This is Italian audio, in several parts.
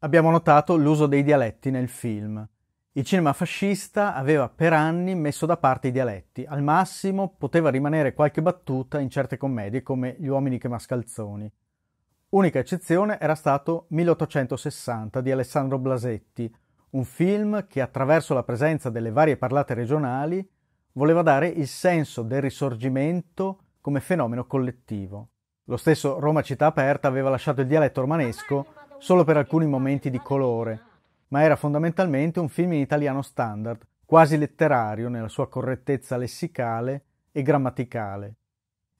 Abbiamo notato l'uso dei dialetti nel film. Il cinema fascista aveva per anni messo da parte i dialetti, al massimo poteva rimanere qualche battuta in certe commedie come Gli uomini che mascalzoni. Unica eccezione era stato 1860 di Alessandro Blasetti, un film che attraverso la presenza delle varie parlate regionali voleva dare il senso del risorgimento come fenomeno collettivo. Lo stesso Roma Città Aperta aveva lasciato il dialetto romanesco solo per alcuni momenti di colore, ma era fondamentalmente un film in italiano standard, quasi letterario nella sua correttezza lessicale e grammaticale.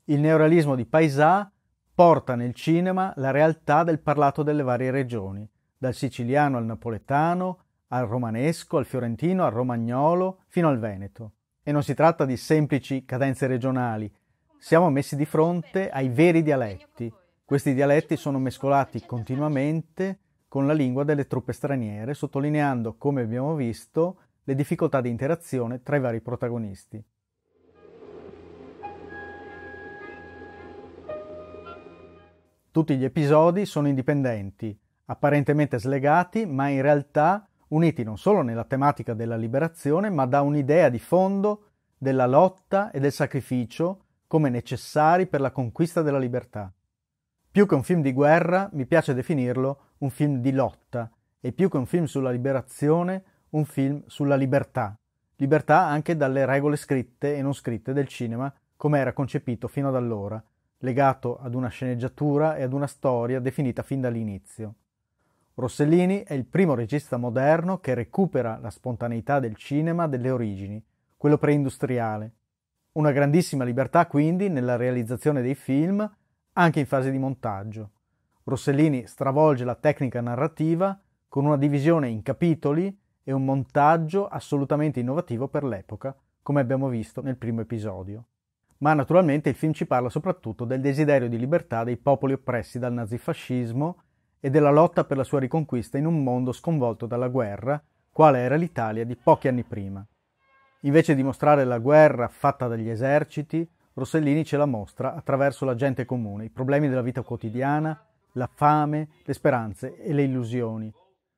Il neorealismo di Paisà porta nel cinema la realtà del parlato delle varie regioni, dal siciliano al napoletano, al romanesco, al fiorentino, al romagnolo, fino al veneto. E non si tratta di semplici cadenze regionali, siamo messi di fronte ai veri dialetti, questi dialetti sono mescolati continuamente con la lingua delle truppe straniere, sottolineando, come abbiamo visto, le difficoltà di interazione tra i vari protagonisti. Tutti gli episodi sono indipendenti, apparentemente slegati, ma in realtà uniti non solo nella tematica della liberazione, ma da un'idea di fondo della lotta e del sacrificio come necessari per la conquista della libertà. Più che un film di guerra, mi piace definirlo un film di lotta e più che un film sulla liberazione, un film sulla libertà. Libertà anche dalle regole scritte e non scritte del cinema, come era concepito fino ad allora, legato ad una sceneggiatura e ad una storia definita fin dall'inizio. Rossellini è il primo regista moderno che recupera la spontaneità del cinema delle origini, quello preindustriale. Una grandissima libertà quindi nella realizzazione dei film anche in fase di montaggio. Rossellini stravolge la tecnica narrativa con una divisione in capitoli e un montaggio assolutamente innovativo per l'epoca, come abbiamo visto nel primo episodio. Ma naturalmente il film ci parla soprattutto del desiderio di libertà dei popoli oppressi dal nazifascismo e della lotta per la sua riconquista in un mondo sconvolto dalla guerra, quale era l'Italia di pochi anni prima. Invece di mostrare la guerra fatta dagli eserciti, Rossellini ce la mostra attraverso la gente comune, i problemi della vita quotidiana, la fame, le speranze e le illusioni.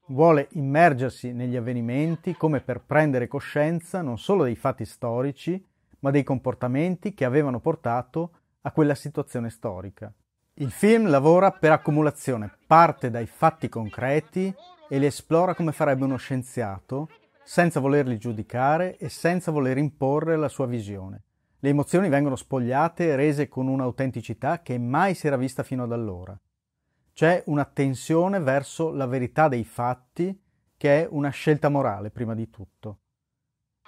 Vuole immergersi negli avvenimenti come per prendere coscienza non solo dei fatti storici, ma dei comportamenti che avevano portato a quella situazione storica. Il film lavora per accumulazione, parte dai fatti concreti e li esplora come farebbe uno scienziato, senza volerli giudicare e senza voler imporre la sua visione. Le emozioni vengono spogliate e rese con un'autenticità che mai si era vista fino ad allora. C'è una tensione verso la verità dei fatti che è una scelta morale prima di tutto.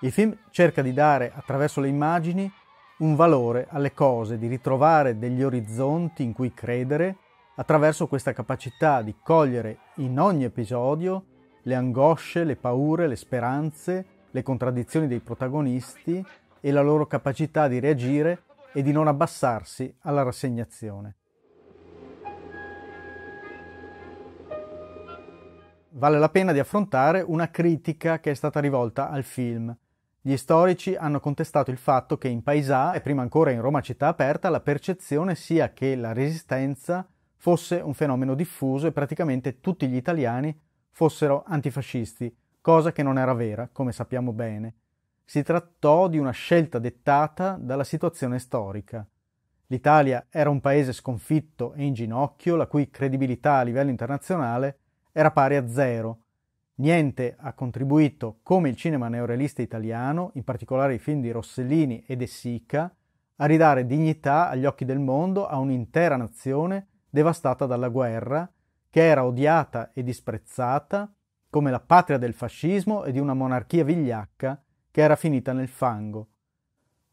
Il film cerca di dare, attraverso le immagini, un valore alle cose, di ritrovare degli orizzonti in cui credere attraverso questa capacità di cogliere in ogni episodio le angosce, le paure, le speranze, le contraddizioni dei protagonisti e la loro capacità di reagire e di non abbassarsi alla rassegnazione. Vale la pena di affrontare una critica che è stata rivolta al film. Gli storici hanno contestato il fatto che in Paisà e prima ancora in Roma città aperta la percezione sia che la resistenza fosse un fenomeno diffuso e praticamente tutti gli italiani fossero antifascisti, cosa che non era vera, come sappiamo bene. Si trattò di una scelta dettata dalla situazione storica. L'Italia era un paese sconfitto e in ginocchio, la cui credibilità a livello internazionale era pari a zero. Niente ha contribuito, come il cinema neorealista italiano, in particolare i film di Rossellini e De Sica, a ridare dignità agli occhi del mondo a un'intera nazione devastata dalla guerra, che era odiata e disprezzata come la patria del fascismo e di una monarchia vigliacca che era finita nel fango.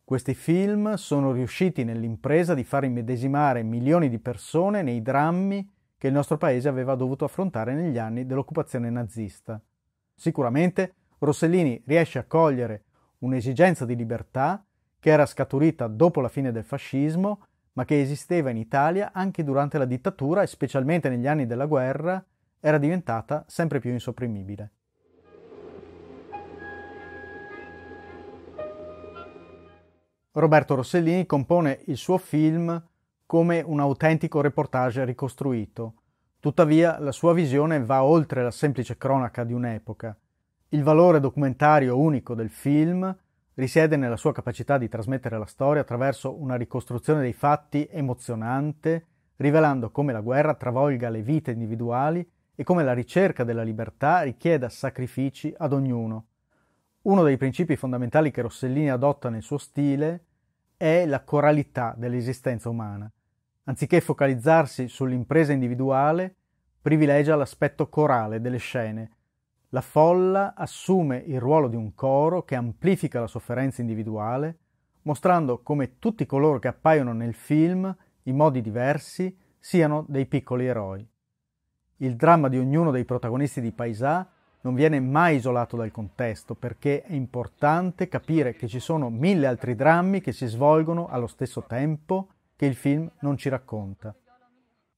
Questi film sono riusciti nell'impresa di far immedesimare milioni di persone nei drammi che il nostro paese aveva dovuto affrontare negli anni dell'occupazione nazista. Sicuramente Rossellini riesce a cogliere un'esigenza di libertà che era scaturita dopo la fine del fascismo, ma che esisteva in Italia anche durante la dittatura e specialmente negli anni della guerra, era diventata sempre più insopprimibile. Roberto Rossellini compone il suo film come un autentico reportage ricostruito. Tuttavia la sua visione va oltre la semplice cronaca di un'epoca. Il valore documentario unico del film risiede nella sua capacità di trasmettere la storia attraverso una ricostruzione dei fatti emozionante, rivelando come la guerra travolga le vite individuali e come la ricerca della libertà richieda sacrifici ad ognuno. Uno dei principi fondamentali che Rossellini adotta nel suo stile è è la coralità dell'esistenza umana. Anziché focalizzarsi sull'impresa individuale, privilegia l'aspetto corale delle scene. La folla assume il ruolo di un coro che amplifica la sofferenza individuale, mostrando come tutti coloro che appaiono nel film, in modi diversi, siano dei piccoli eroi. Il dramma di ognuno dei protagonisti di Paisà non viene mai isolato dal contesto perché è importante capire che ci sono mille altri drammi che si svolgono allo stesso tempo che il film non ci racconta.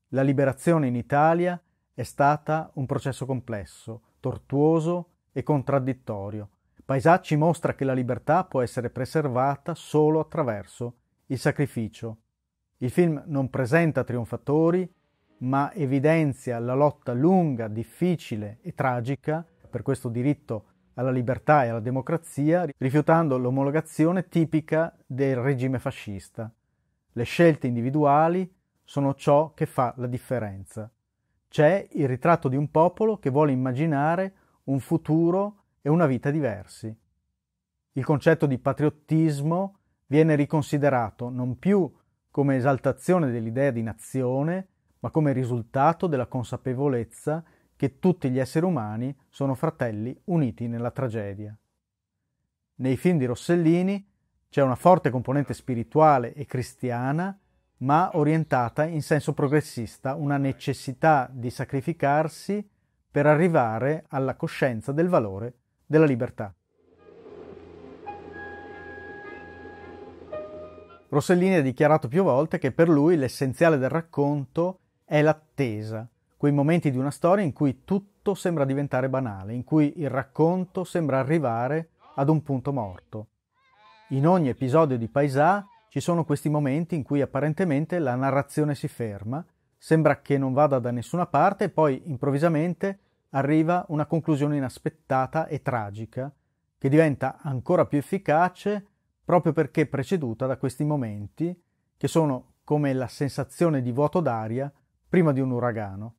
La liberazione in Italia è stata un processo complesso, tortuoso e contraddittorio. Paesacci mostra che la libertà può essere preservata solo attraverso il sacrificio. Il film non presenta trionfatori, ma evidenzia la lotta lunga, difficile e tragica per questo diritto alla libertà e alla democrazia, rifiutando l'omologazione tipica del regime fascista. Le scelte individuali sono ciò che fa la differenza. C'è il ritratto di un popolo che vuole immaginare un futuro e una vita diversi. Il concetto di patriottismo viene riconsiderato non più come esaltazione dell'idea di nazione, ma come risultato della consapevolezza che tutti gli esseri umani sono fratelli uniti nella tragedia. Nei film di Rossellini c'è una forte componente spirituale e cristiana, ma orientata in senso progressista, una necessità di sacrificarsi per arrivare alla coscienza del valore della libertà. Rossellini ha dichiarato più volte che per lui l'essenziale del racconto è l'attesa, quei momenti di una storia in cui tutto sembra diventare banale, in cui il racconto sembra arrivare ad un punto morto. In ogni episodio di Paisà ci sono questi momenti in cui apparentemente la narrazione si ferma, sembra che non vada da nessuna parte e poi improvvisamente arriva una conclusione inaspettata e tragica che diventa ancora più efficace proprio perché preceduta da questi momenti che sono come la sensazione di vuoto d'aria prima di un uragano.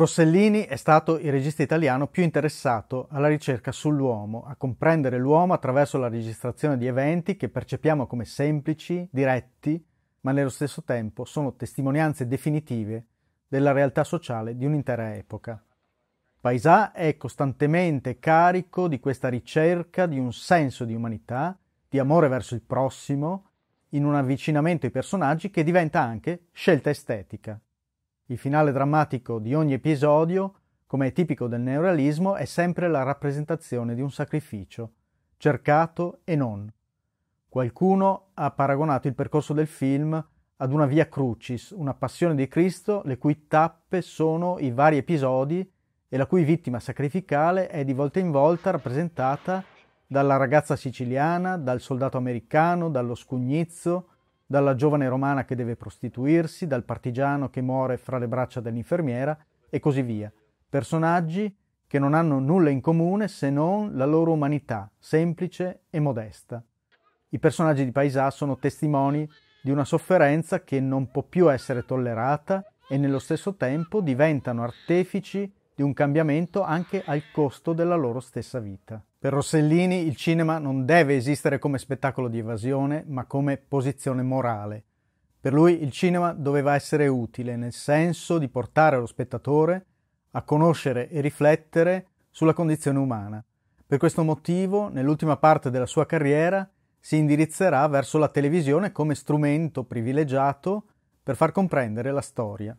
Rossellini è stato il regista italiano più interessato alla ricerca sull'uomo, a comprendere l'uomo attraverso la registrazione di eventi che percepiamo come semplici, diretti, ma nello stesso tempo sono testimonianze definitive della realtà sociale di un'intera epoca. Paisà è costantemente carico di questa ricerca di un senso di umanità, di amore verso il prossimo, in un avvicinamento ai personaggi che diventa anche scelta estetica. Il finale drammatico di ogni episodio, come è tipico del neorealismo, è sempre la rappresentazione di un sacrificio, cercato e non. Qualcuno ha paragonato il percorso del film ad una via crucis, una passione di Cristo, le cui tappe sono i vari episodi e la cui vittima sacrificale è di volta in volta rappresentata dalla ragazza siciliana, dal soldato americano, dallo scugnizzo, dalla giovane romana che deve prostituirsi, dal partigiano che muore fra le braccia dell'infermiera e così via. Personaggi che non hanno nulla in comune se non la loro umanità, semplice e modesta. I personaggi di Paisà sono testimoni di una sofferenza che non può più essere tollerata e nello stesso tempo diventano artefici di un cambiamento anche al costo della loro stessa vita. Per Rossellini il cinema non deve esistere come spettacolo di evasione, ma come posizione morale. Per lui il cinema doveva essere utile nel senso di portare lo spettatore a conoscere e riflettere sulla condizione umana. Per questo motivo, nell'ultima parte della sua carriera, si indirizzerà verso la televisione come strumento privilegiato per far comprendere la storia.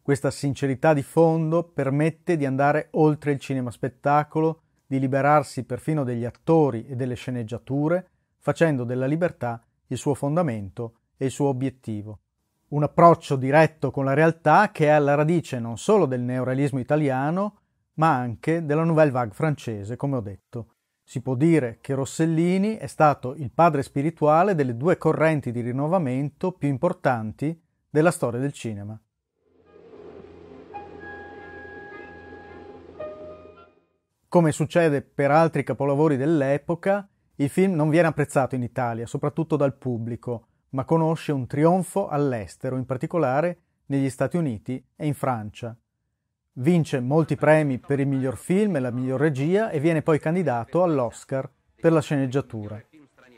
Questa sincerità di fondo permette di andare oltre il cinema spettacolo di liberarsi perfino degli attori e delle sceneggiature, facendo della libertà il suo fondamento e il suo obiettivo. Un approccio diretto con la realtà che è alla radice non solo del neorealismo italiano, ma anche della nouvelle vague francese, come ho detto. Si può dire che Rossellini è stato il padre spirituale delle due correnti di rinnovamento più importanti della storia del cinema. Come succede per altri capolavori dell'epoca, il film non viene apprezzato in Italia, soprattutto dal pubblico, ma conosce un trionfo all'estero, in particolare negli Stati Uniti e in Francia. Vince molti premi per il miglior film e la miglior regia e viene poi candidato all'Oscar per la sceneggiatura.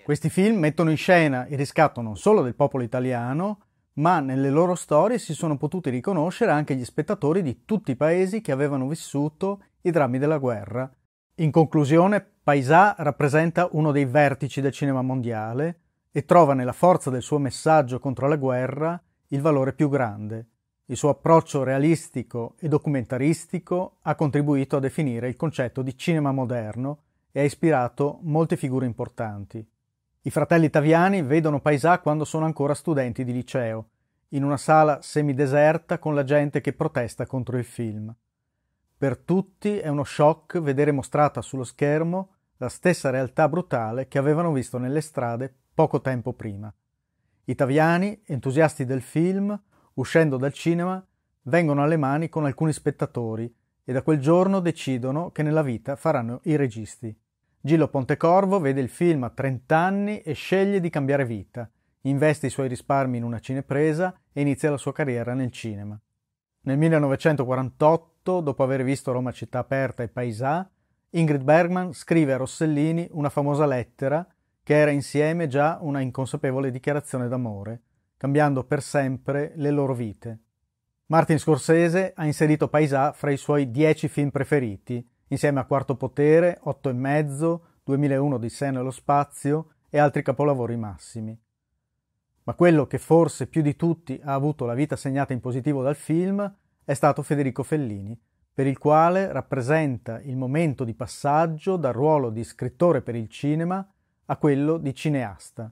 Questi film mettono in scena il riscatto non solo del popolo italiano, ma nelle loro storie si sono potuti riconoscere anche gli spettatori di tutti i paesi che avevano vissuto i drammi della guerra. In conclusione, Paisà rappresenta uno dei vertici del cinema mondiale e trova nella forza del suo messaggio contro la guerra il valore più grande. Il suo approccio realistico e documentaristico ha contribuito a definire il concetto di cinema moderno e ha ispirato molte figure importanti. I fratelli Taviani vedono Paisà quando sono ancora studenti di liceo, in una sala semideserta con la gente che protesta contro il film. Per tutti è uno shock vedere mostrata sullo schermo la stessa realtà brutale che avevano visto nelle strade poco tempo prima. Italiani, entusiasti del film, uscendo dal cinema, vengono alle mani con alcuni spettatori e da quel giorno decidono che nella vita faranno i registi. Gillo Pontecorvo vede il film a 30 anni e sceglie di cambiare vita, investe i suoi risparmi in una cinepresa e inizia la sua carriera nel cinema. Nel 1948 2008, dopo aver visto Roma città aperta e Paisà, Ingrid Bergman scrive a Rossellini una famosa lettera che era insieme già una inconsapevole dichiarazione d'amore, cambiando per sempre le loro vite. Martin Scorsese ha inserito Paisà fra i suoi dieci film preferiti, insieme a Quarto Potere, Otto e Mezzo, 2001 di Seno e lo Spazio e altri capolavori massimi. Ma quello che forse più di tutti ha avuto la vita segnata in positivo dal film è stato Federico Fellini, per il quale rappresenta il momento di passaggio dal ruolo di scrittore per il cinema a quello di cineasta.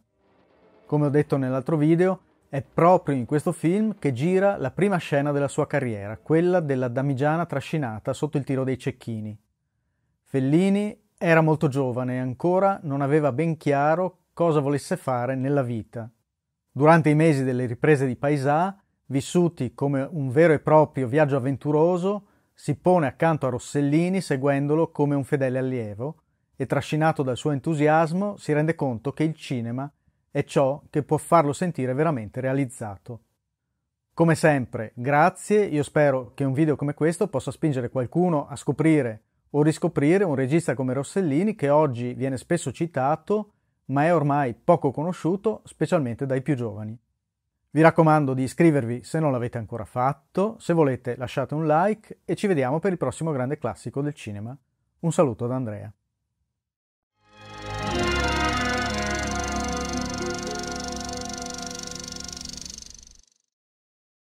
Come ho detto nell'altro video, è proprio in questo film che gira la prima scena della sua carriera, quella della damigiana trascinata sotto il tiro dei cecchini. Fellini era molto giovane e ancora non aveva ben chiaro cosa volesse fare nella vita. Durante i mesi delle riprese di Paisà vissuti come un vero e proprio viaggio avventuroso, si pone accanto a Rossellini seguendolo come un fedele allievo e trascinato dal suo entusiasmo si rende conto che il cinema è ciò che può farlo sentire veramente realizzato. Come sempre, grazie, io spero che un video come questo possa spingere qualcuno a scoprire o riscoprire un regista come Rossellini che oggi viene spesso citato ma è ormai poco conosciuto, specialmente dai più giovani. Vi raccomando di iscrivervi se non l'avete ancora fatto, se volete lasciate un like e ci vediamo per il prossimo grande classico del cinema. Un saluto da Andrea.